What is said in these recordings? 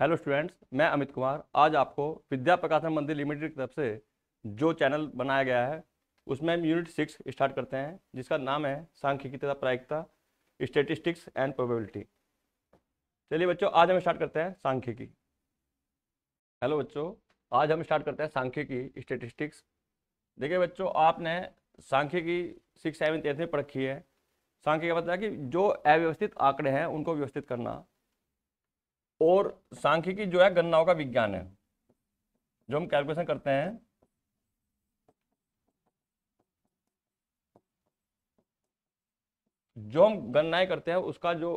hello students मैं अमित कुमार आज आपको विद्या प्रकाशन मंदिर लिमिटेड की तरफ से जो चैनल बनाया गया है उसमें हम यूनिट सिक्स स्टार्ट करते हैं जिसका नाम है सांख्यिकी तथा प्रायिकता स्टेटिस्टिक्स एंड प्रोबेबिलिटी चलिए बच्चों आज हम स्टार्ट करते हैं सांख्यिकी हेलो बच्चों आज हम स्टार्ट करते हैं सांख्यिकी स्टेटिस्टिक्स देखिए बच्चों आपने सांख्यिकी सिक्स सेवन एथ में पढ़ रखी है सांख्यिकी बताया मतलब कि जो अव्यवस्थित आंकड़े हैं उनको व्यवस्थित करना और सांख्यिकी जो है गणनाओं का विज्ञान है जो हम कैलकुलेशन करते हैं जो हम गणनाएं करते हैं उसका जो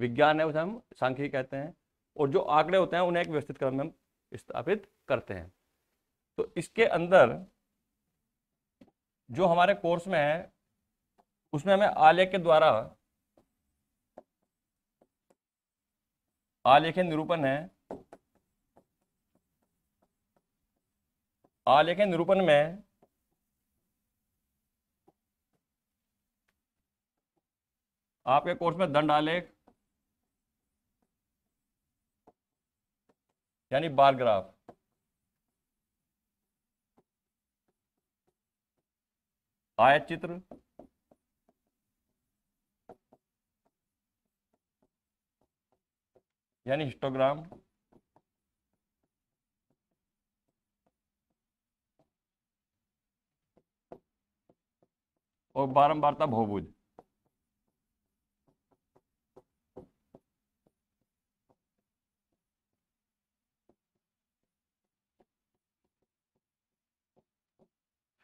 विज्ञान है उसे हम सांख्यिकी कहते हैं और जो आंकड़े होते हैं उन्हें एक व्यवस्थित क्रम में हम स्थापित करते हैं तो इसके अंदर जो हमारे कोर्स में है उसमें हमें आलेख के द्वारा आलेखन निरूपण है आलेखन निरूपण में आपके कोर्स में दंड आलेख यानी बार ग्राफ आय चित्र यानी हिस्टोग्राम और बारंबारता बहुभुज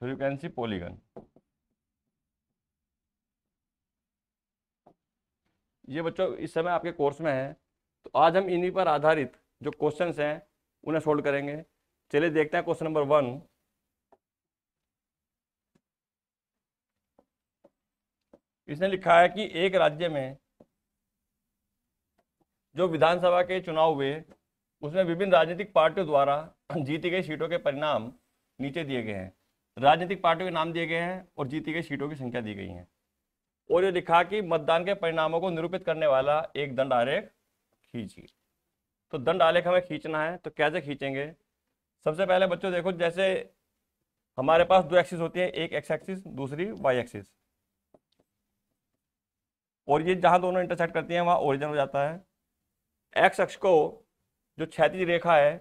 फ्रीक्वेंसी पॉलीगन ये बच्चों इस समय आपके कोर्स में है तो आज हम इन्हीं पर आधारित जो क्वेश्चन हैं उन्हें सोल्व करेंगे चलिए देखते हैं क्वेश्चन नंबर वन इसने लिखा है कि एक राज्य में जो विधानसभा के चुनाव हुए उसमें विभिन्न राजनीतिक पार्टियों द्वारा जीती गई सीटों के परिणाम नीचे दिए गए हैं राजनीतिक पार्टियों के नाम दिए गए हैं और जीती गई सीटों की संख्या दी गई है और ये लिखा कि मतदान के परिणामों को निरूपित करने वाला एक दंड आरेख खींचिए तो दंड आलेख हमें खींचना है तो कैसे खींचेंगे सबसे पहले बच्चों देखो जैसे हमारे पास दो एक्सिस होती है एक एक्स एक्सिस दूसरी वाई एक्सिस और ये जहां दोनों इंटरसेक्ट करती हैं वहां ओरिजिन हो जाता है एक्स अक्ष को जो क्षैतिज रेखा है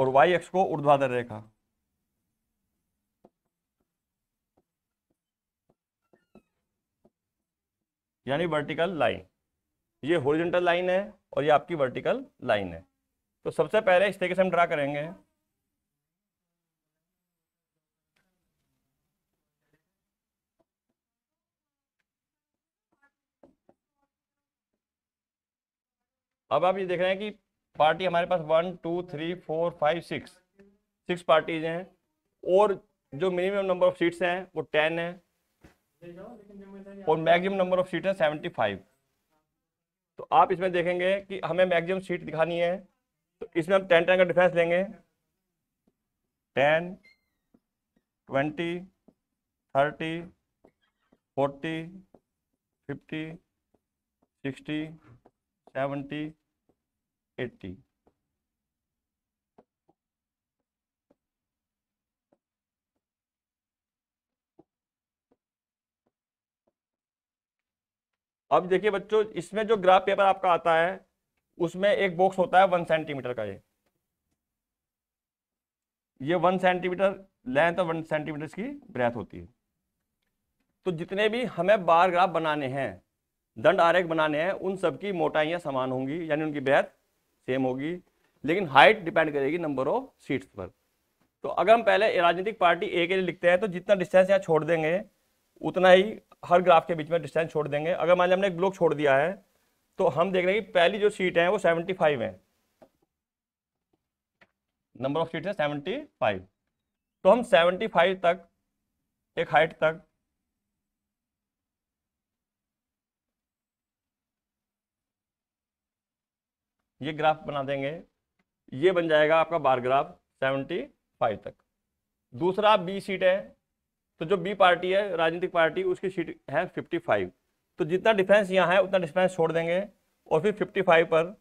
और वाई एक्स को ऊर्ध्वाधर रेखा यानी वर्टिकल लाइन ये होरिजेंटल लाइन है और ये आपकी वर्टिकल लाइन है तो सबसे पहले इस तरीके से हम ड्रा करेंगे अब आप ये देख रहे हैं कि पार्टी हमारे पास one two three four five six six parties हैं और जो मिनिमम नंबर ऑफ सीट्स हैं वो टेन है और मैक्सिमम नंबर ऑफ सीट है सेवेंटी फाइव तो आप इसमें देखेंगे कि हमें मैक्सिमम सीट दिखानी है तो इसमें हम टेन टेन का डिफेंस लेंगे ten twenty thirty forty fifty sixty seventy eighty अब देखिए बच्चों इसमें जो ग्राफ पेपर आपका आता है उसमें एक बॉक्स होता है वन सेंटीमीटर का ये ये वन सेंटीमीटर लेंथ और वन सेंटीमीटर की ब्रेथ होती है तो जितने भी हमें बार ग्राफ बनाने हैं दंड आरेख बनाने हैं उन सबकी मोटाइयाँ समान होंगी यानी उनकी ब्रेथ सेम होगी लेकिन हाइट डिपेंड करेगी नंबर ऑफ सीट्स पर तो अगर हम पहले राजनीतिक पार्टी ए के लिए लिखते हैं तो जितना डिस्टेंस यहाँ छोड़ देंगे उतना ही हर ग्राफ के बीच में डिस्टेंस छोड़ देंगे अगर मान लिया हमने एक ब्लॉक छोड़ दिया है तो हम देख रहे हैं कि पहली जो सीट है वो सेवेंटी फाइव है नंबर ऑफ सीट है सेवेंटी फाइव तो हम सेवेंटी फाइव तक एक हाइट तक ये ग्राफ बना देंगे ये बन जाएगा आपका बार ग्राफ सेवेंटी फाइव तक दूसरा बी सीट है तो जो बी पार्टी है राजनीतिक पार्टी उसकी सीट है 55 तो जितना डिफेंस यहां है उतना डिफेंस छोड़ देंगे और फिर 55 पर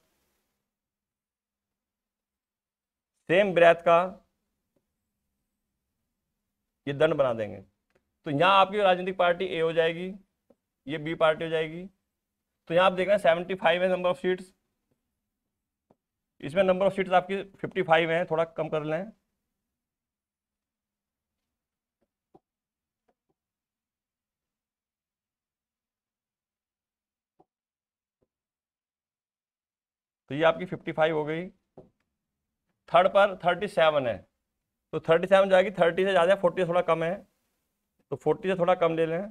सेम ब्रैथ का ये दंड बना देंगे तो यहां आपकी राजनीतिक पार्टी ए हो जाएगी ये बी पार्टी हो जाएगी तो यहां आप देख रहे हैं सेवेंटी फाइव है नंबर ऑफ सीट्स इसमें नंबर ऑफ सीट्स आपकी फिफ्टी फाइव हैं थोड़ा कम कर लें तो ये आपकी 55 हो गई थर्ड पर 37 है तो 37 जाएगी 30 से ज़्यादा 40 से थोड़ा कम है तो 40 से थोड़ा कम ले लें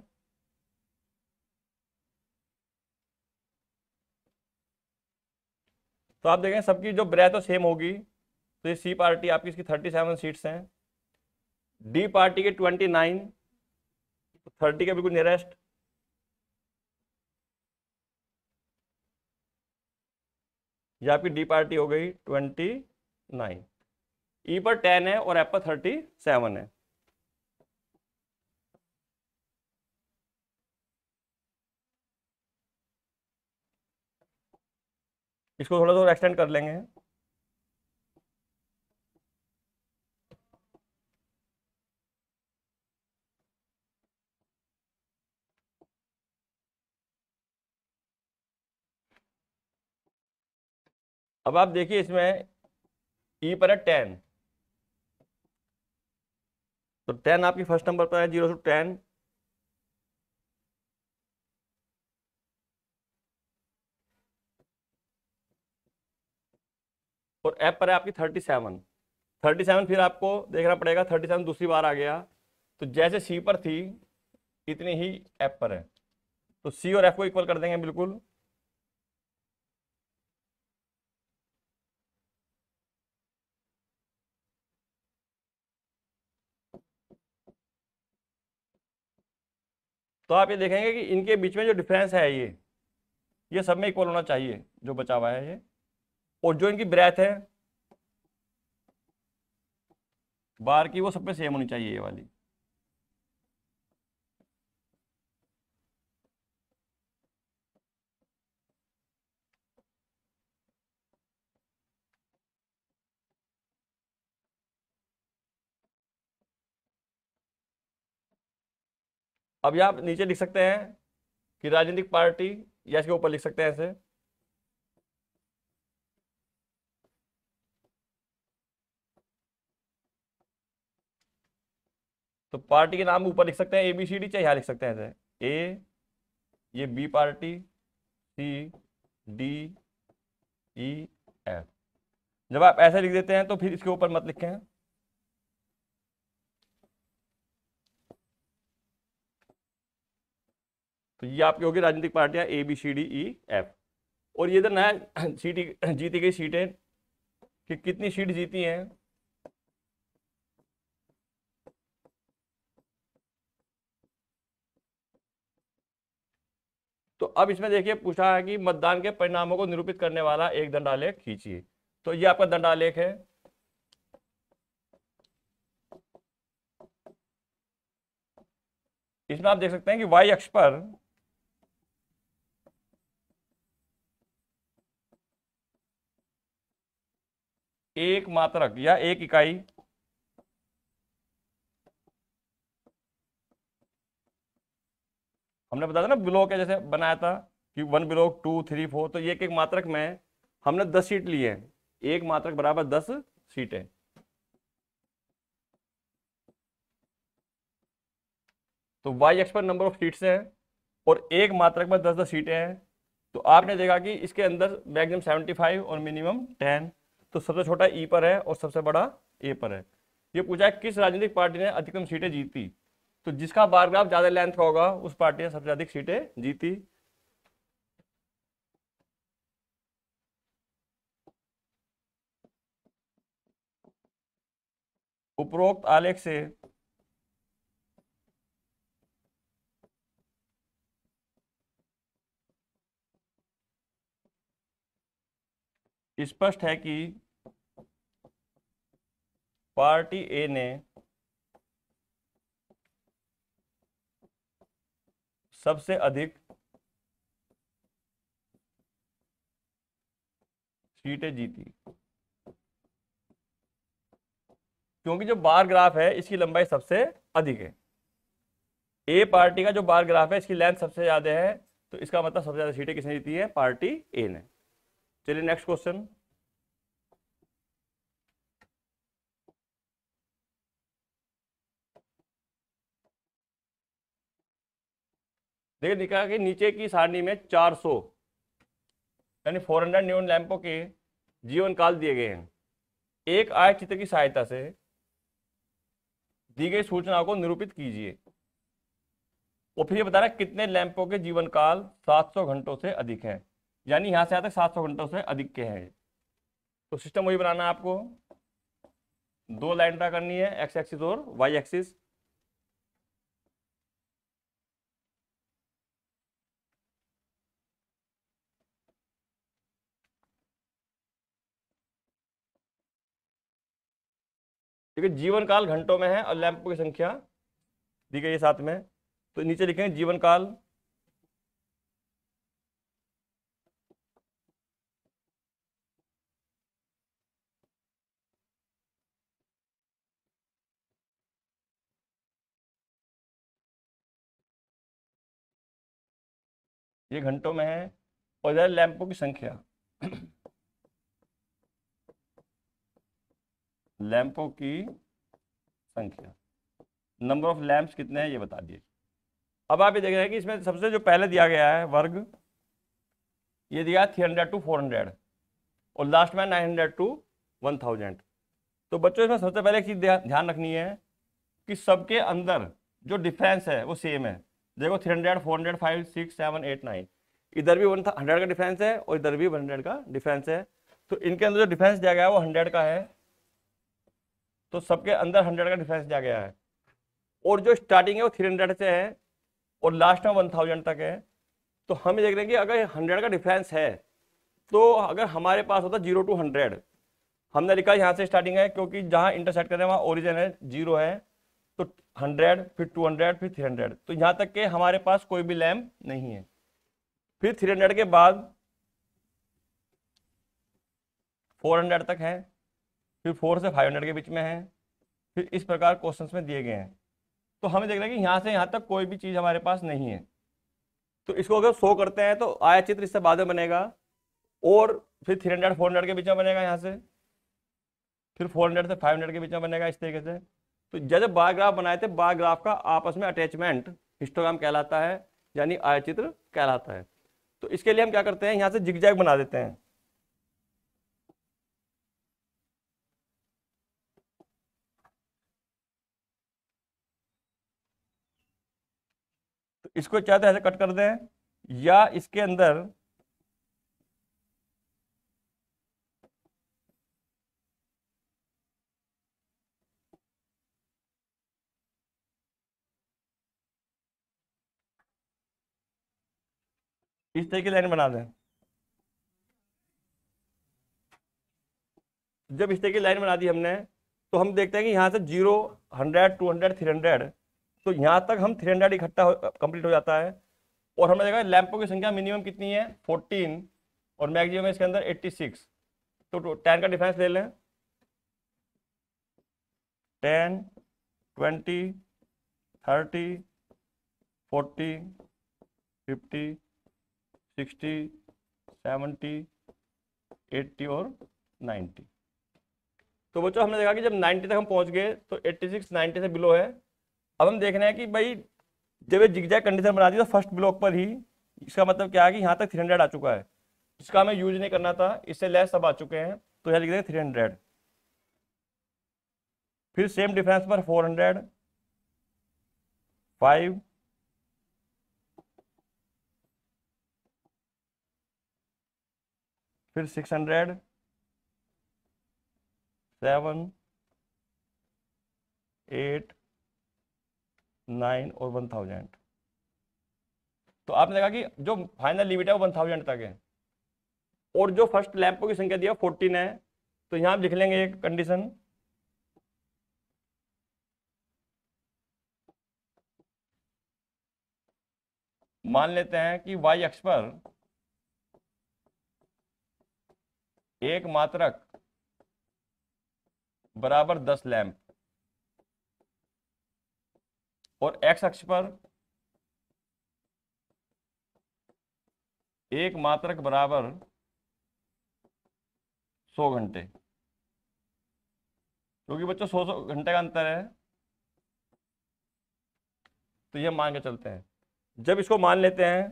तो आप देखें सबकी जो ब्रेथ है सेम होगी तो ये सी पार्टी आपकी इसकी 37 सीट्स हैं डी पार्टी के 29 तो 30 के बिल्कुल नियरेस्ट ये आपकी डी पार्टी हो गई ट्वेंटी नाइन ई पर टेन है और एप पर थर्टी सेवन है इसको थोड़ा थोड़ा एक्सटेंड कर लेंगे अब आप देखिए इसमें ई e पर है टेन तो टेन आपकी फर्स्ट नंबर पर है जीरो टू टेन और एप पर है आपकी थर्टी सेवन थर्टी सेवन फिर आपको देखना पड़ेगा थर्टी सेवन दूसरी बार आ गया तो जैसे सी पर थी इतनी ही एप पर है तो सी और एफ को इक्वल कर देंगे बिल्कुल तो आप ये देखेंगे कि इनके बीच में जो डिफरेंस है ये ये सब में इक्वल होना चाहिए जो बचा हुआ है ये और जो इनकी ब्रेथ है बार की वो सब में सेम होनी चाहिए ये वाली अब यहाँ नीचे लिख सकते हैं कि राजनीतिक पार्टी या इसके ऊपर लिख सकते हैं ऐसे तो पार्टी के नाम ऊपर लिख सकते हैं ए बी सी डी चाहे यहाँ लिख सकते हैं ऐसे ए ये B party C D E F जब आप ऐसे लिख देते हैं तो फिर इसके ऊपर मत लिखें तो ये आपकी होगी राजनीतिक पार्टियां A B C D E F और ये इधर नया सीटी जीती गई सीटें कि कितनी सीट जीती हैं तो अब इसमें देखिए पूछा है कि मतदान के परिणामों को निरूपित करने वाला एक दंडालेख खींचिए तो ये आपका दंडालेख है इसमें आप देख सकते हैं कि वाई अक्ष पर एक मात्रक या एक इकाई हमने बताया था ना ब्लॉक है जैसे बनाया था कि one block two three four तो एक एक मात्रक में हमने दस सीट ली है एक मात्रक बराबर दस सीटें तो वाई एक्स पर नंबर ऑफ सीट्स हैं और एक मात्रक में दस दस सीटें हैं तो आपने देखा कि इसके अंदर मैक्सिमम सेवेंटी फाइव और मिनिमम टेन तो सबसे छोटा ई e पर है और सबसे बड़ा ए पर है ये पूछा है किस राजनीतिक पार्टी ने अधिकतम सीटें जीती तो जिसका बारग्राफ ज्यादा लेंथ का होगा उस पार्टी ने सबसे अधिक सीटें जीती उपरोक्त आलेख से स्पष्ट है कि पार्टी ए ने सबसे अधिक सीटें जीती क्योंकि जो बार ग्राफ है इसकी लंबाई सबसे अधिक है ए पार्टी का जो बार ग्राफ है इसकी लेंथ सबसे ज्यादा है तो इसका मतलब सबसे ज्यादा सीटें किसने जीती है पार्टी ए ने चलिए नेक्स्ट क्वेश्चन देखिए लिखा कि नीचे की सारणी में 400 यानी 400 न्यून लैंपों के जीवन काल दिए गए हैं एक आय चित्र की सहायता से दी गई सूचनाओं को निरूपित कीजिए और फिर ये बता रहा है कितने लैंपों के जीवन काल 700 घंटों से अधिक हैं यानी यहाँ से यहाँ तक सात सौ घंटा उसमें अधिक के हैं तो सिस्टम वही बनाना आपको दो लाइन ड्रा करनी है एक्स एक्सिस और वाई एक्सिस जीवन काल घंटों में है और लैंप की संख्या दी गई है साथ में तो नीचे लिखेंगे जीवन काल ये घंटों में है और इधर लैंपों की संख्या लैंपों की संख्या नंबर ऑफ लैंप्स कितने हैं ये बता दिए अब आप ये देख रहे हैं कि इसमें सबसे जो पहले दिया गया है वर्ग ये दिया three hundred to four hundred और लास्ट में nine hundred to one thousand तो बच्चों इसमें सबसे पहले एक चीज़ ध्यान रखनी है कि सबके अंदर जो डिफरेंस है वो सेम है देखो three hundred four hundred five six seven eight nine इधर भी वन हंड्रेड का डिफेंस है और इधर भी वन हंड्रेड का डिफेंस है तो इनके अंदर जो डिफेंस दिया गया है वो हंड्रेड का है तो सबके अंदर हंड्रेड का डिफेंस दिया गया है और जो स्टार्टिंग है वो थ्री हंड्रेड से है और लास्ट में वन थाउजेंड तक है तो हम ये देख रहे हैं कि अगर हंड्रेड का डिफेंस है तो अगर हमारे पास होता जीरो टू हंड्रेड हमने लिखा यहाँ से स्टार्टिंग है क्योंकि जहाँ इंटरसेट करें वहाँ ओरिजिन है जीरो है हंड्रेड फिर टू हंड्रेड फिर थ्री हंड्रेड तो यहाँ तक के हमारे पास कोई भी लैम्प नहीं है फिर थ्री हंड्रेड के बाद फोर हंड्रेड तक है फिर फोर से फाइव हंड्रेड के बीच में है फिर इस प्रकार क्वेश्चन में दिए गए हैं तो हमें देख रहे हैं कि यहाँ से यहाँ तक कोई भी चीज़ हमारे पास नहीं है तो इसको अगर शो करते हैं तो आया चित्र इससे बाद में बनेगा और फिर थ्री हंड्रेड फोर हंड्रेड के बीच में बनेगा यहाँ से फिर फोर हंड्रेड से फाइव हंड्रेड के बीच में बनेगा इस तरीके से तो जब जब बनाए थे बायोग्राफ का आपस में अटैचमेंट हिस्टोग्राम कहलाता है यानी आयचित्र कहलाता है तो इसके लिए हम क्या करते हैं यहां से जिगजैग बना देते हैं तो इसको चाहे तो ऐसे कट कर दें या इसके अंदर इस तरह की लाइन बना दें जब इस तरह की लाइन बना दी हमने तो हम देखते हैं कि यहाँ से zero hundred two hundred three hundred तो यहाँ तक हम थ्री हंड्रेड इकट्ठा कंप्लीट हो जाता है और हमने देखा लैंपों की संख्या मिनिमम कितनी है फोर्टीन और मैक्सिमम इसके अंदर एट्टी सिक्स तो टेन का डिफरेंस ले लें ten twenty thirty forty fifty sixty seventy eighty और नाइन्टी तो बच्चों हमने देखा कि जब नाइन्टी तक हम पहुंच गए तो एट्टी सिक्स नाइन्टी से बिलो है अब हम देख रहे हैं कि भाई जब ये जिगजैग कंडीशन बना दी तो फर्स्ट ब्लॉक पर ही इसका मतलब क्या है कि यहाँ तक थ्री हंड्रेड आ चुका है इसका हमें यूज नहीं करना था इससे लेस सब आ चुके हैं तो यहाँ लिख देंगे थ्री हंड्रेड फिर सेम डिफरेंस पर फोर हंड्रेड फाइव फिर six hundred seven eight nine और वन थाउजेंड तो आपने देखा कि जो फाइनल लिमिट है वो वन थाउजेंड तक है और जो फर्स्ट लैंपों की संख्या दिया फोर्टीन है तो यहां आप लिख लेंगे एक कंडीशन मान लेते हैं कि y अक्ष पर एक मात्रक बराबर दस लैम्प और एक्स अक्ष पर एक मात्रक बराबर सौ घंटे क्योंकि बच्चों सौ सौ घंटे का अंतर है तो ये मान के चलते हैं जब इसको मान लेते हैं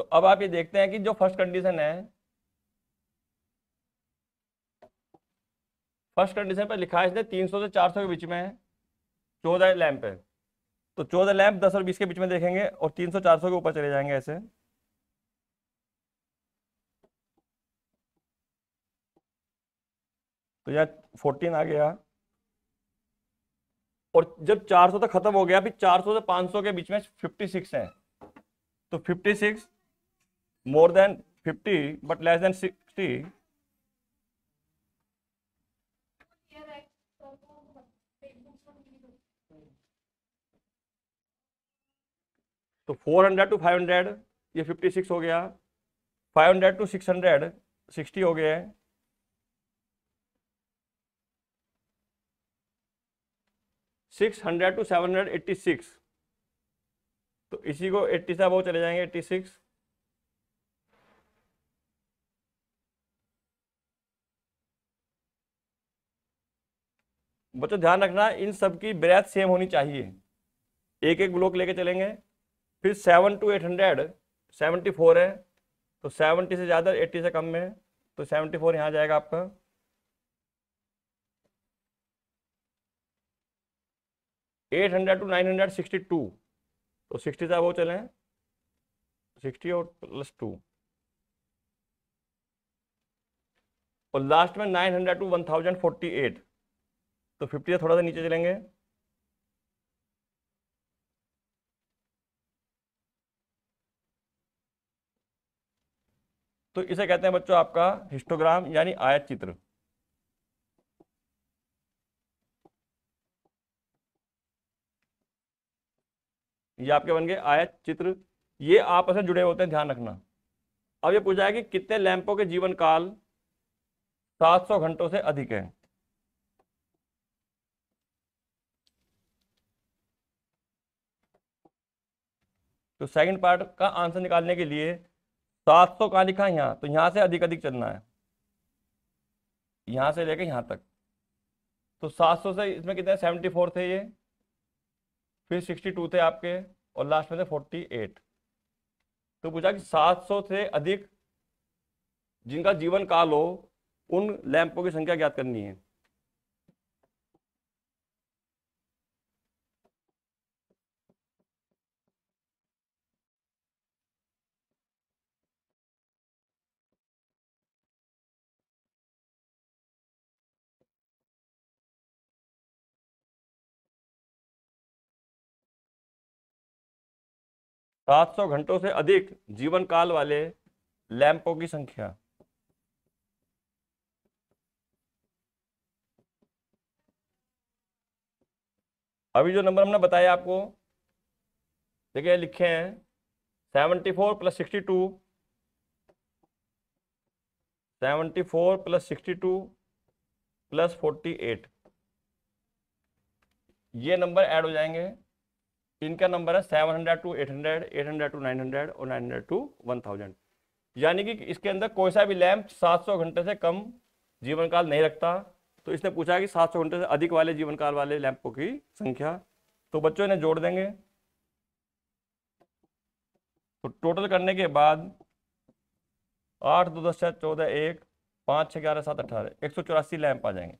तो अब आप ये देखते हैं कि जो फर्स्ट कंडीशन है फर्स्ट कंडीशन पर लिखा है इसने 300 से 400 के बीच में है चौदह लैम्प है तो चौदह लैम्प 10 और 20 के बीच में देखेंगे और 300 400 के ऊपर चले जाएंगे ऐसे तो यह 14 आ गया और जब 400 तक तो खत्म हो गया फिर 400 से 500 के बीच में 56 है तो 56 more than 50 but less than 60 तो 400 टू 500 ये 56 हो गया 500 टू 600 60 हो गया six hundred to seven hundred eighty six तो इसी को एट्टी से वो चले जाएंगे एट्टी सिक्स बच्चों ध्यान रखना इन सब की ब्रेथ सेम होनी चाहिए एक एक ब्लॉक लेके चलेंगे फिर seven to eight hundred seventy four है तो सेवेंटी से ज़्यादा एट्टी से कम में है तो सेवेंटी फोर यहाँ जाएगा आपका eight hundred to nine hundred sixty two तो सिक्सटी से वो चलें सिक्सटी और प्लस टू और लास्ट में nine hundred to one thousand forty eight तो फिफ्टी थोड़ा सा नीचे चलेंगे तो इसे कहते हैं बच्चों आपका हिस्टोग्राम यानी आयत चित्र ये आपके बन गए आयत चित्र ये आपस में जुड़े होते हैं ध्यान रखना अब ये पूछा है कि कितने लैंपों के जीवन काल 700 घंटों से अधिक है तो सेकंड पार्ट का आंसर निकालने के लिए 700 सौ कहाँ लिखा है यहाँ तो यहाँ से अधिक अधिक चलना है यहाँ से लेकर यहाँ तक तो 700 से इसमें कितने सेवेंटी फोर थे ये फिर 62 थे आपके और लास्ट में थे 48 तो पूछा कि 700 से अधिक जिनका जीवन काल हो उन लैंपों की संख्या ज्ञात करनी है 700 घंटों से अधिक जीवन काल वाले लैंपों की संख्या अभी जो नंबर हमने बताया आपको देखिए लिखे हैं seventy four plus sixty two seventy four plus sixty two plus forty eight ये नंबर ऐड हो जाएंगे इनका नंबर है seven hundred to eight hundred eight hundred to nine hundred और nine hundred to one thousand यानी कि इसके अंदर कोई सा भी लैम्प सात सौ घंटे से कम जीवन काल नहीं रखता तो इसने पूछा कि सात सौ घंटे से अधिक वाले जीवन काल वाले लैंपों की संख्या तो बच्चों इन्हें जोड़ देंगे तो टोटल करने के बाद आठ दो दस चार चौदह एक पाँच छः ग्यारह सात अठारह एक सौ चौरासी लैंप आ जाएंगे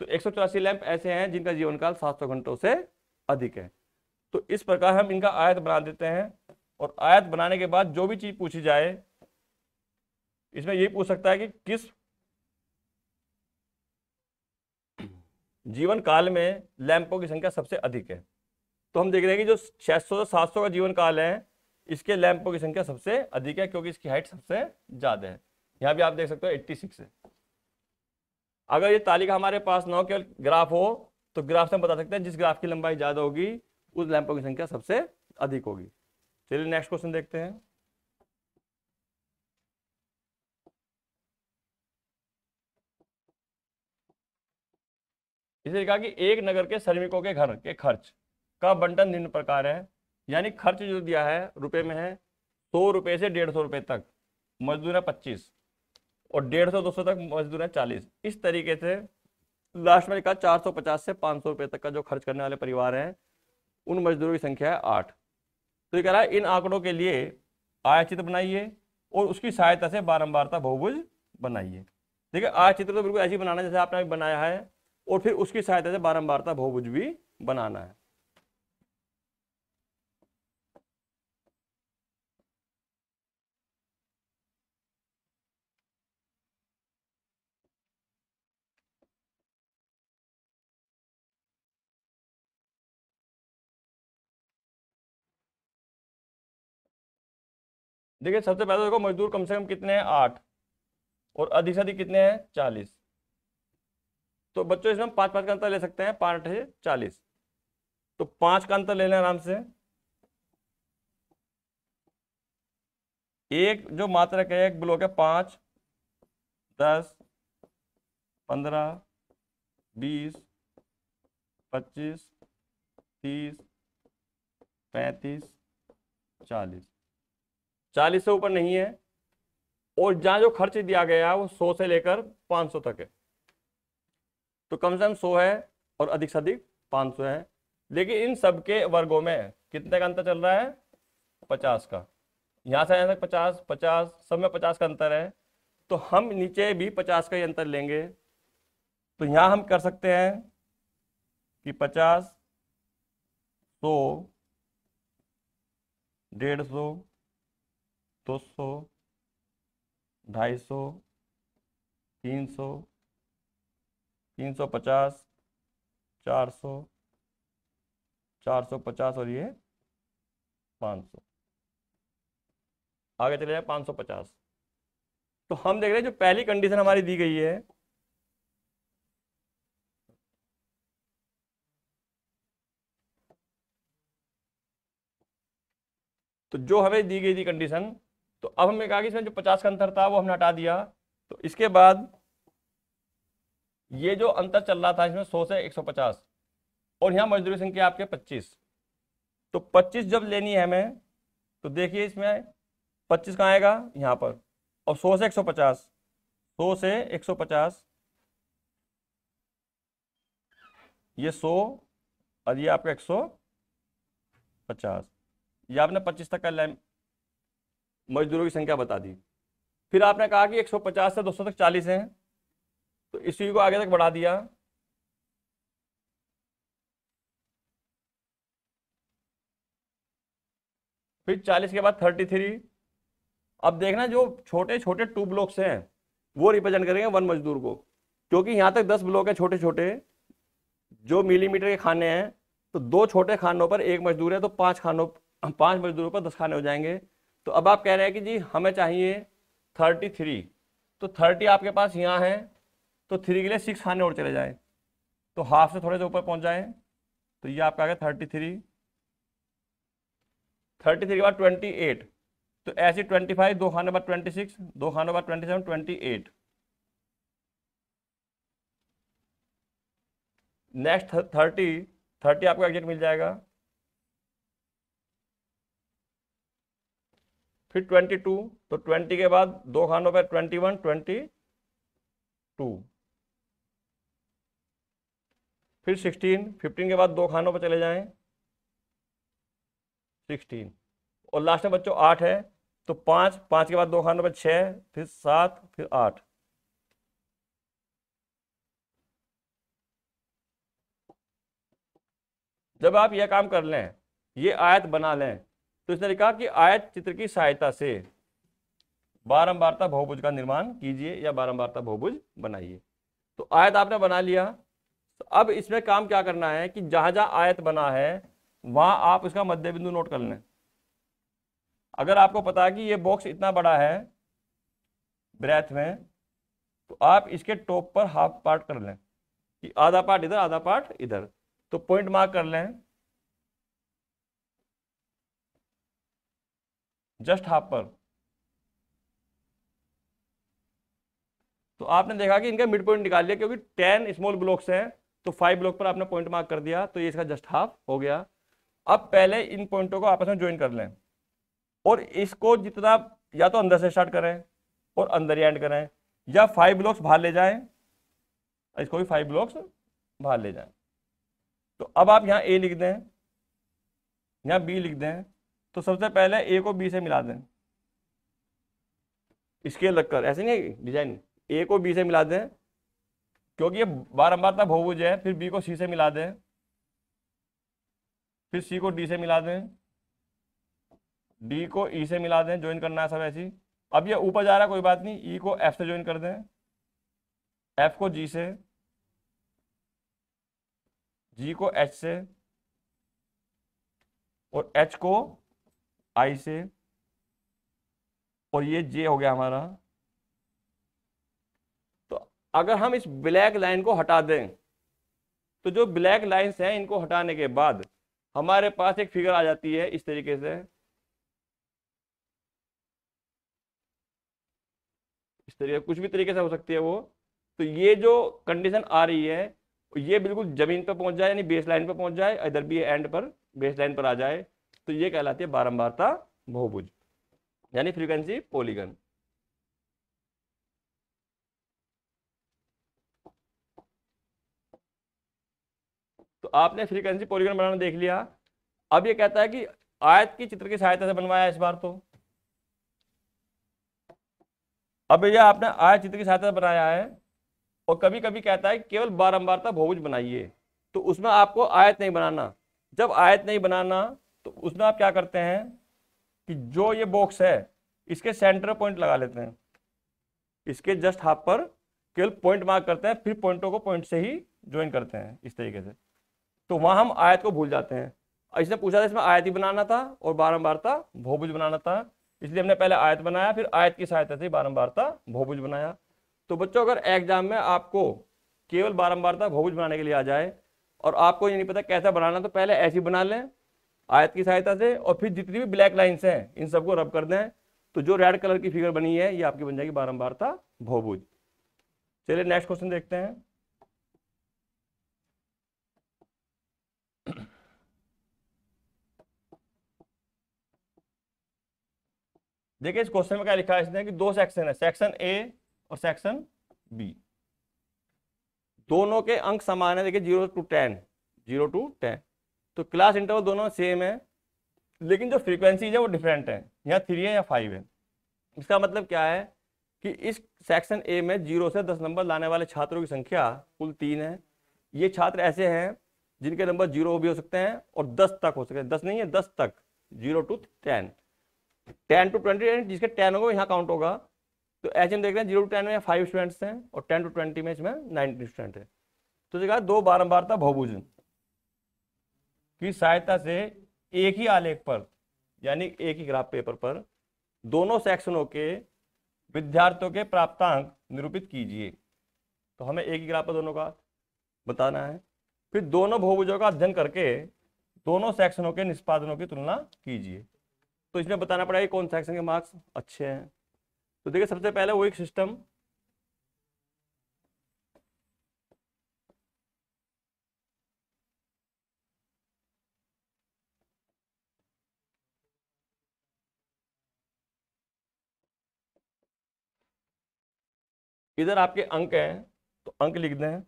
तो एक सौ चौरासी लैंप ऐसे हैं जिनका जीवन काल सात सौ घंटों से अधिक है तो इस प्रकार हम इनका आयत बना देते हैं और आयत बनाने के बाद जो भी चीज़ पूछी जाए इसमें यही पूछ सकता है कि किस जीवन काल में लैंपों की संख्या सबसे अधिक है तो हम देख रहे हैं कि जो 600 सौ सात का जीवन काल है इसके लैंपों की संख्या सबसे अधिक है क्योंकि इसकी हाइट सबसे ज़्यादा है यहां भी आप देख सकते हो 86 है अगर ये तालिका हमारे पास ना हो केवल ग्राफ हो तो ग्राफ से हम बता सकते हैं जिस ग्राफ की लंबाई ज़्यादा होगी उस लैंपों की संख्या सबसे अधिक होगी चलिए नेक्स्ट क्वेश्चन देखते हैं इसे कहा कि एक नगर के श्रमिकों के घर के खर्च का बंटन निम्न प्रकार है यानी खर्च जो दिया है रुपए में है सौ रुपए से डेढ़ सौ रुपए तक मजदूर है पच्चीस और डेढ़ सौ दो सौ तक मजदूर है चालीस इस तरीके से लास्ट में कहा चार सौ पचास से पांच सौ रुपए तक का जो खर्च करने वाले परिवार हैं उन मजदूरों की संख्या है आठ तो ये कह रहा है इन आंकड़ों के लिए आय चित्र बनाइए और उसकी सहायता से बारम्बारता बहुभुज बनाइए ठीक है आय चित्र तो बिल्कुल ऐसे बनाना जैसे आपने अभी बनाया है और फिर उसकी सहायता से बारम्बारता बहुभुज भी बनाना है देखिए सबसे पहले देखो मजदूर कम से कम कितने हैं आठ और अधिक से अधिक कितने हैं चालीस तो बच्चों इसमें पांच पांच का अंतर ले सकते हैं पांच अठे चालीस तो पांच का अंतर ले लें आराम से एक जो मात्रक है एक ब्लॉक है पांच दस पंद्रह बीस पच्चीस तीस पैंतीस चालीस चालीस से ऊपर नहीं है और जहां जो खर्च दिया गया है वो सौ से लेकर पांच सौ तक है तो कम से कम सौ है और अधिक से अधिक पांच सौ है लेकिन इन सबके वर्गों में कितने का अंतर चल रहा है पचास का यहां से यहां तक पचास पचास सब में पचास का अंतर है तो हम नीचे भी पचास का ही अंतर लेंगे तो यहां हम कर सकते हैं कि पचास सौ डेढ़ सौ दो सौ ढाई सौ तीन सौ तीन सौ पचास चार सौ चार सौ पचास और ये पाँच सौ आगे चले जाए पाँच सौ पचास तो हम देख रहे हैं जो पहली कंडीशन हमारी दी गई है तो जो हमें दी गई थी कंडीशन तो अब हमने कहा कि इसमें जो पचास का अंतर था वो हमने हटा दिया तो इसके बाद ये जो अंतर चल रहा था इसमें सौ से एक सौ पचास और यहाँ मजदूरी संख्या आपके पच्चीस तो पच्चीस जब लेनी है हमें तो देखिए इसमें पच्चीस कहाँ आएगा यहाँ पर और सौ से एक सौ पचास सौ से एक सौ पचास ये सौ और ये आपका एक सौ पचास ये आपने पच्चीस तक का मजदूरों की संख्या बता दी फिर आपने कहा कि 150 से 200 तक 40 हैं तो इसी को आगे तक बढ़ा दिया फिर 40 के बाद 33 अब देखना जो छोटे छोटे टू ब्लॉक्स हैं वो रिप्रेजेंट करेंगे वन मजदूर को क्योंकि यहां तक 10 ब्लॉक हैं छोटे छोटे जो मिलीमीटर के खाने हैं तो दो छोटे खानों पर एक मजदूर है तो पांच खानों पांच मजदूरों पर दस खाने हो जाएंगे तो अब आप कह रहे हैं कि जी हमें चाहिए थर्टी थ्री तो थर्टी आपके पास यहाँ है तो थ्री के लिए सिक्स हाने और चले जाए तो हाफ से थोड़े से ऊपर पहुँच जाए तो ये आपका आ गया थर्टी थ्री थर्टी थ्री के बाद ट्वेंटी एट तो ऐसे ट्वेंटी फाइव दो खानों बाद ट्वेंटी सिक्स दो खाने बाद twenty seven twenty eight next thirty thirty आपको एग्जेक्ट मिल जाएगा फिर ट्वेंटी टू तो ट्वेंटी के बाद दो खानों पर ट्वेंटी वन ट्वेंटी टू फिर सिक्सटीन फिफ्टीन के बाद दो खानों पर चले जाएं सिक्सटीन और लास्ट में बच्चों आठ है तो पाँच पाँच के बाद दो खानों पर छः फिर सात फिर आठ जब आप यह काम कर लें ये आयत बना लें तो इसने कहा कि आयत चित्र की सहायता से बारंबारता बहुभुज का निर्माण कीजिए या बारंबारता बहुभुज बनाइए तो आयत आपने बना लिया तो अब इसमें काम क्या करना है कि जहां जहां आयत बना है वहां आप इसका मध्य बिंदु नोट कर लें अगर आपको पता है कि ये बॉक्स इतना बड़ा है ब्रेथ में तो आप इसके टॉप पर हाफ पार्ट कर लें कि आधा पार्ट इधर आधा पार्ट इधर तो पॉइंट मार्क कर लें जस्ट हाफ पर तो आपने देखा कि इनका मिड पॉइंट निकाल लिया क्योंकि टेन स्मॉल ब्लॉक्स हैं तो फाइव ब्लॉक पर आपने पॉइंट मार्क कर दिया तो ये इसका जस्ट हाफ हो गया अब पहले इन पॉइंटों को आपस में ज्वाइन कर लें और इसको जितना या तो अंदर से स्टार्ट करें और अंदर ही एंड करें या फाइव ब्लॉक्स बाहर ले जाएं इसको भी फाइव ब्लॉक्स बाहर ले जाएं तो अब आप यहां ए लिख दें यहां बी लिख दें तो सबसे पहले ए को बी से मिला दें स्केल रखकर ऐसे नहीं है डिजाइन ए को बी से मिला दें क्योंकि ये बारंबार तक बहुभुज है फिर बी को सी से मिला दें फिर सी को डी से मिला दें डी को ई e से मिला दें ज्वाइन करना है सब ऐसी अब ये ऊपर जा रहा है कोई बात नहीं ई e को एफ से ज्वाइन कर दें एफ को जी से जी को एच से और एच को आई से और ये जे हो गया हमारा तो अगर हम इस ब्लैक लाइन को हटा दें तो जो ब्लैक लाइंस हैं इनको हटाने के बाद हमारे पास एक फिगर आ जाती है इस तरीके से इस तरीके कुछ भी तरीके से हो सकती है वो तो ये जो कंडीशन आ रही है ये बिल्कुल जमीन पर पहुंच जाए यानी बेस लाइन पर पहुंच जाए इधर भी एंड पर बेस लाइन पर आ जाए तो ये कहलाती है बारंबारता बहुभुज यानी फ्रीक्वेंसी पोलीगन तो आपने फ्रीक्वेंसी पोलीगन बनाना देख लिया अब ये कहता है कि आयत की चित्र की सहायता से बनवाया इस बार तो अब भैया आपने आयत चित्र की सहायता से बनाया है और कभी कभी कहता है केवल बारंबारता बहुभुज बनाइए तो उसमें आपको आयत नहीं बनाना जब आयत नहीं बनाना तो उसमें आप क्या करते हैं कि जो ये बॉक्स है इसके सेंटर पॉइंट लगा लेते हैं इसके जस्ट हाफ पर केवल पॉइंट मार्क करते हैं फिर पॉइंटों को पॉइंट से ही ज्वाइन करते हैं इस तरीके से तो वहां हम आयत को भूल जाते हैं इसने पूछा था इसमें आयत ही बनाना था और बारम्बारता भोभुज बनाना था इसलिए हमने पहले आयत बनाया फिर आयत की सहायता से बारम्बारता भोभुज बनाया तो बच्चों अगर एग्जाम में आपको केवल बारम्बारता भोभुज बनाने के लिए आ जाए और आपको ये नहीं पता कैसा बनाना तो पहले ऐसी बना लें आयत की सहायता से और फिर जितनी भी ब्लैक लाइन्स हैं इन सबको रब कर दें तो जो रेड कलर की फिगर बनी है ये आपकी बन जाएगी था भोभुज चलिए नेक्स्ट क्वेश्चन देखते हैं देखिए इस क्वेश्चन में क्या लिखा है इसने कि दो सेक्शन है सेक्शन ए और सेक्शन बी दोनों के अंक समान है देखिए zero to ten zero to ten तो क्लास इंटरवल दोनों सेम है लेकिन जो फ्रीक्वेंसीज है वो डिफरेंट है यहाँ थ्री है या फाइव है इसका मतलब क्या है कि इस सेक्शन ए में जीरो से दस नंबर लाने वाले छात्रों की संख्या कुल तीन है ये छात्र ऐसे हैं जिनके नंबर जीरो भी हो सकते हैं और दस तक हो सकते हैं दस नहीं है दस तक zero to ten ten to twenty जिसके टेन होगा यहाँ काउंट होगा तो ऐसे में देख रहे हैं जीरो टू टेन में फाइव स्टूडेंट्स हैं और टेन टू ट्वेंटी में इसमें नाइनटीन स्टूडेंट है तो जगह दो बारम्बारता बहुभुजन की सहायता से एक ही आलेख पर यानी एक ही ग्राफ पेपर पर दोनों सेक्शनों के विद्यार्थियों के प्राप्तांक निरूपित कीजिए तो हमें एक ही ग्राफ पर दोनों का बताना है फिर दोनों भूभुजों का अध्ययन करके दोनों सेक्शनों के निष्पादनों की तुलना कीजिए तो इसमें बताना पड़ेगा कौन सेक्शन के मार्क्स अच्छे हैं तो देखिए सबसे पहले वो एक सिस्टम इधर आपके अंक हैं तो अंक लिख दें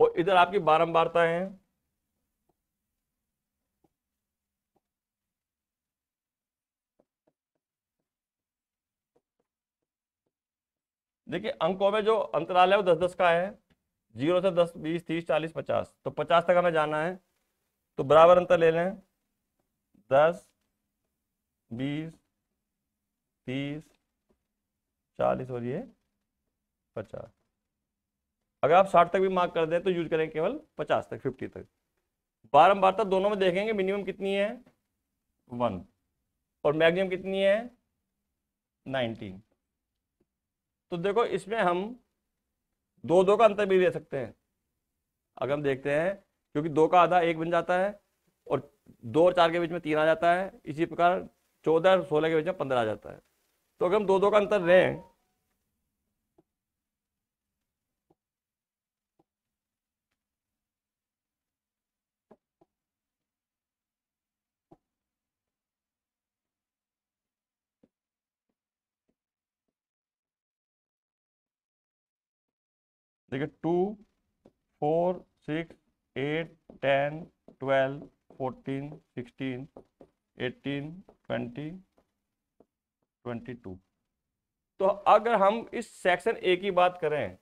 और इधर आपकी बारंबारता है देखिए अंकों में जो अंतराल है वो दस दस का है जीरो से दस बीस तीस चालीस पचास तो पचास तक हमें जाना है तो बराबर अंतर ले लें दस बीस तीस चालीस और ये पचास अगर आप साठ तक भी मार्क कर दें तो यूज करें केवल पचास तक फिफ्टी तक बारम्बार तक तो दोनों में देखेंगे मिनिमम कितनी है वन और मैक्सिमम कितनी है नाइनटीन तो देखो इसमें हम दो दो का अंतर भी दे सकते हैं अगर हम देखते हैं क्योंकि दो का आधा एक बन जाता है और दो और चार के बीच में तीन आ जाता है इसी प्रकार चौदह और सोलह के बीच में पंद्रह आ जाता है तो अगर हम दो दो का अंतर रहे देखिए two four six eight ten twelve fourteen sixteen eighteen twenty 22 तो अगर हम इस सेक्शन ए की बात करें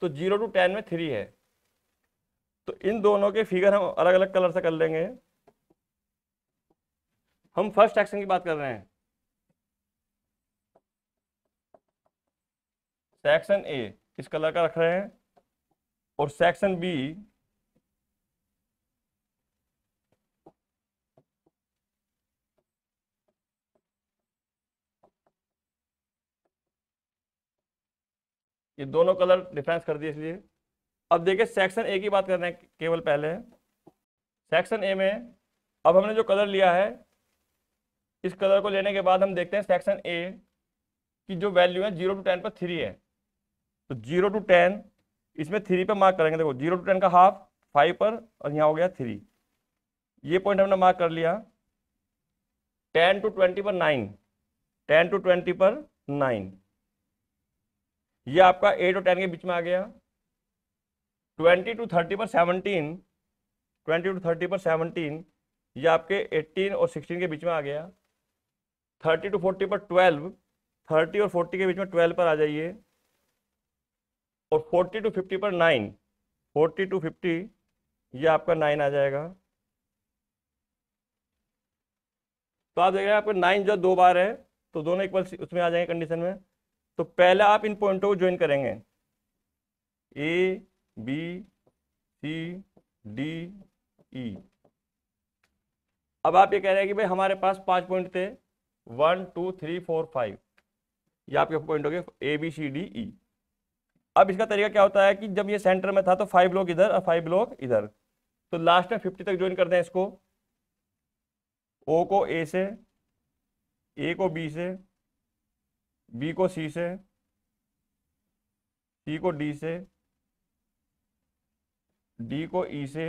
तो जीरो टू टेन में थ्री है तो इन दोनों के फिगर हम अलग अलग कलर से कर लेंगे हम फर्स्ट सेक्शन की बात कर रहे हैं सेक्शन ए इस कलर का रख रहे हैं और सेक्शन बी ये दोनों कलर डिफरेंस कर दिए इसलिए अब देखिए सेक्शन ए की बात कर रहे हैं केवल पहले सेक्शन ए में अब हमने जो कलर लिया है इस कलर को लेने के बाद हम देखते हैं सेक्शन ए की जो वैल्यू है जीरो टू टेन पर थ्री है तो जीरो टू टेन इसमें थ्री पर मार्क करेंगे देखो जीरो टू टेन का हाफ फाइव पर और यहाँ हो गया थ्री ये पॉइंट हमने मार्क कर लिया टेन टू ट्वेंटी पर नाइन टेन टू ट्वेंटी पर नाइन ये आपका एट और टेन के बीच में आ गया ट्वेंटी टू थर्टी पर सेवनटीन ट्वेंटी टू थर्टी पर सेवनटीन ये आपके एट्टीन और सिक्सटीन के बीच में आ गया थर्टी टू फोर्टी पर ट्वेल्व थर्टी और फोर्टी के बीच में ट्वेल्व पर आ जाइए और फोर्टी टू फिफ्टी पर नाइन फोर्टी टू फिफ्टी ये आपका नाइन आ जाएगा तो आप देख रहे हैं आपके नाइन जो दो बार है तो दोनों इक्वल उसमें आ जाएंगे कंडीशन में तो पहले आप इन पॉइंटों को ज्वाइन करेंगे ए बी सी डी ई अब आप ये कह रहे हैं कि भाई हमारे पास पांच पॉइंट थे one two three four five ये आपके पॉइंट हो गए ए बी सी डी ई अब इसका तरीका क्या होता है कि जब ये सेंटर में था तो फाइव लोग इधर और फाइव लोग इधर तो लास्ट में फिफ्टी तक ज्वाइन कर दें इसको ओ को ए से ए को बी से बी को सी से सी को डी से डी को ई e से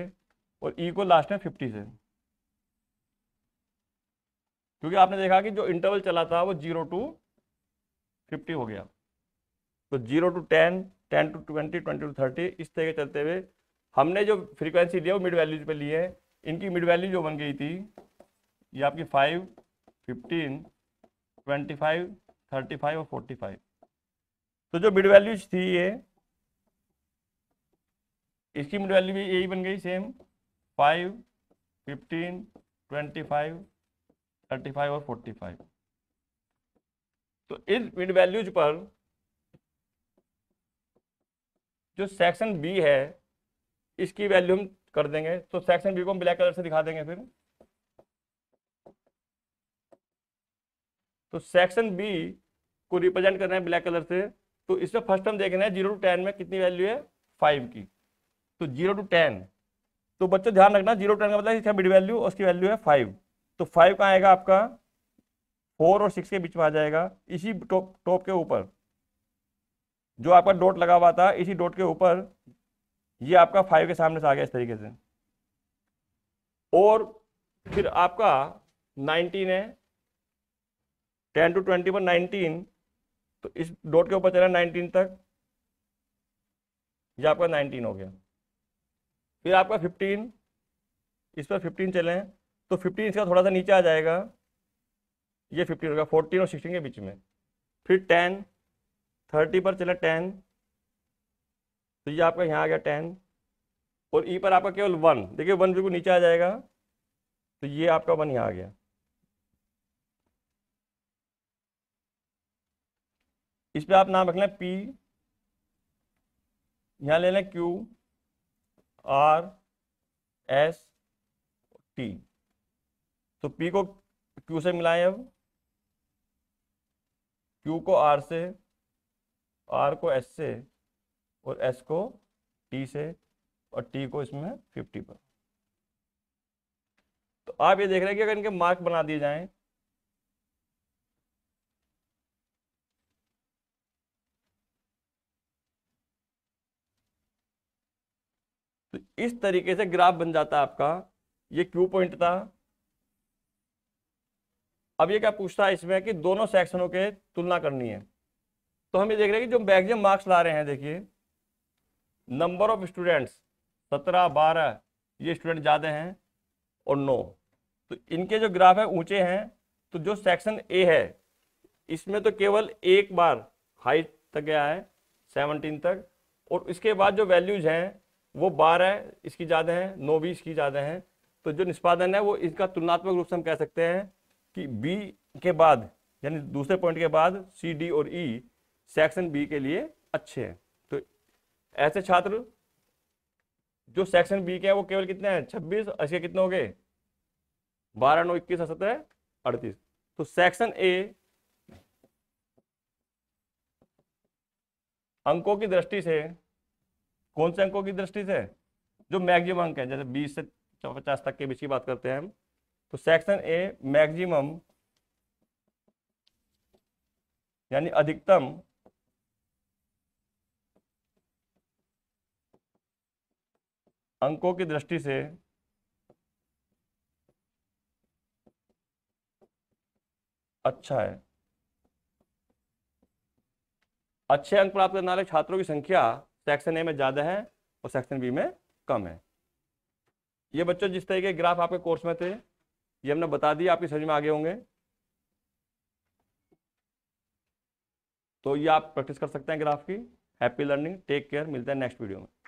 और ई e को लास्ट में फिफ्टी से क्योंकि आपने देखा कि जो इंटरवल चला था वो जीरो टू फिफ्टी हो गया तो zero to ten ten to twenty twenty to thirty इस तरह के चलते हुए हमने जो फ्रीक्वेंसी ली वो मिड वैल्यूज पे ली है इनकी मिड वैल्यू जो बन गई थी ये आपकी five fifteen twenty five thirty five और फोर्टी फाइव तो जो मिड वैल्यूज थी ये इसकी मिड वैल्यू भी यही बन गई same five fifteen twenty five thirty five और फोर्टी फाइव तो इस मिड वैल्यूज पर जो सेक्शन बी है इसकी वैल्यू हम कर देंगे तो सेक्शन बी को हम ब्लैक कलर से दिखा देंगे फिर तो सेक्शन बी को रिप्रेजेंट कर रहे हैं ब्लैक कलर से तो इसमें फर्स्ट हम देख रहे हैं जीरो टू टेन में कितनी वैल्यू है फाइव की तो जीरो टू टेन तो बच्चों ध्यान रखना जीरो टेन का मतलब मिड वैल्यू उसकी वैल्यू है फाइव तो फाइव कहाँ आएगा आपका फोर और सिक्स के बीच में आ जाएगा इसी टॉप टॉप के ऊपर जो आपका डॉट लगा हुआ था इसी डॉट के ऊपर ये आपका फाइव के सामने से आ गया इस तरीके से और फिर आपका नाइनटीन है टेन टू ट्वेंटी पर नाइनटीन तो इस डॉट के ऊपर चला नाइनटीन तक ये आपका नाइनटीन हो गया फिर आपका फिफ्टीन इस पर फिफ्टीन चलें तो फिफ्टीन इसका थोड़ा सा नीचे आ जाएगा ये फिफ्टीन होगा फोर्टीन और सिक्सटीन के बीच में फिर टेन थर्टी पर चला टेन तो ये आपका यहाँ आ गया टेन और ई पर आपका केवल वन देखिए वन बिल्कुल नीचे आ जाएगा तो ये आपका वन यहाँ आ गया इस पे आप नाम रख लें पी यहां ले लें क्यू आर एस टी तो पी को क्यू से मिलाएं अब क्यू को आर से आर को एस से और एस को टी से और टी को इसमें फिफ्टी पर तो आप ये देख रहे हैं कि अगर इनके मार्क बना दिए जाएं इस तरीके से ग्राफ बन जाता आपका ये क्यू पॉइंट था अब ये क्या पूछता है इसमें कि दोनों सेक्शनों के तुलना करनी है तो हम ये देख रहे हैं कि जो मैगजिम मार्क्स ला रहे हैं देखिए नंबर ऑफ स्टूडेंट्स सत्रह बारह ये स्टूडेंट ज़्यादा हैं और नौ तो इनके जो ग्राफ है ऊंचे हैं तो जो सेक्शन ए है इसमें तो केवल एक बार हाइट तक गया है सेवनटीन तक और इसके बाद जो वैल्यूज हैं वो बारह इसकी ज़्यादा है नौ भी इसकी ज़्यादा है तो जो निष्पादन है वो इसका तुलनात्मक रूप से हम कह सकते हैं कि बी के बाद यानी दूसरे पॉइंट के बाद सी डी और ई e, सेक्शन बी के लिए अच्छे हैं तो ऐसे छात्र जो सेक्शन बी के हैं वो केवल कितने हैं छब्बीस ऐसे कितने हो गए बारह नौ इक्कीस सत्रह अड़तीस तो सेक्शन ए अंकों की दृष्टि से कौन से अंकों की दृष्टि से जो मैक्सिमम अंक है जैसे 20 से 50 तक के बीच की बात करते हैं हम तो सेक्शन ए मैक्सिमम यानी अधिकतम अंकों की दृष्टि से अच्छा है अच्छे अंक प्राप्त करने वाले छात्रों की संख्या सेक्शन ए में ज़्यादा है और सेक्शन बी में कम है ये बच्चों जिस तरीके के ग्राफ आपके कोर्स में थे ये हमने बता दिया आपकी समझ में आगे होंगे तो ये आप प्रैक्टिस कर सकते हैं ग्राफ की हैप्पी लर्निंग टेक केयर मिलते हैं नेक्स्ट वीडियो में